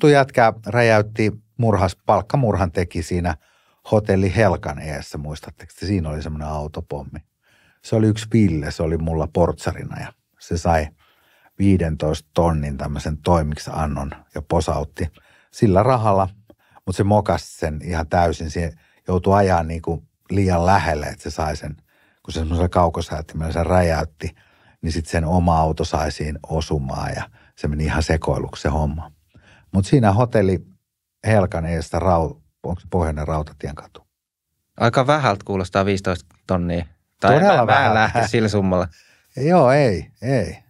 Tuttu jätkä räjäytti murhas, palkkamurhan teki siinä hotelli Helkan eessä, muistatteko? Siinä oli semmoinen autopommi. Se oli yksi Ville, se oli mulla portsarina ja se sai 15 tonnin tämmöisen toimiksannon ja posautti sillä rahalla, mutta se mokasi sen ihan täysin. Se joutui ajaa niin kuin liian lähelle, että se sai sen, kun se semmoisella kaukosäättimellä se räjäytti, niin sitten sen oma auto sai siihen osumaan ja se meni ihan sekoiluksi se homma. Mutta siinä hotelli Helkan eestä, rau, onko se Pohjoinen Rautatien katu? Aika vähältä kuulostaa 15 tonnia. Tai Todella vähän lähti sillä summalla. Joo, ei, ei.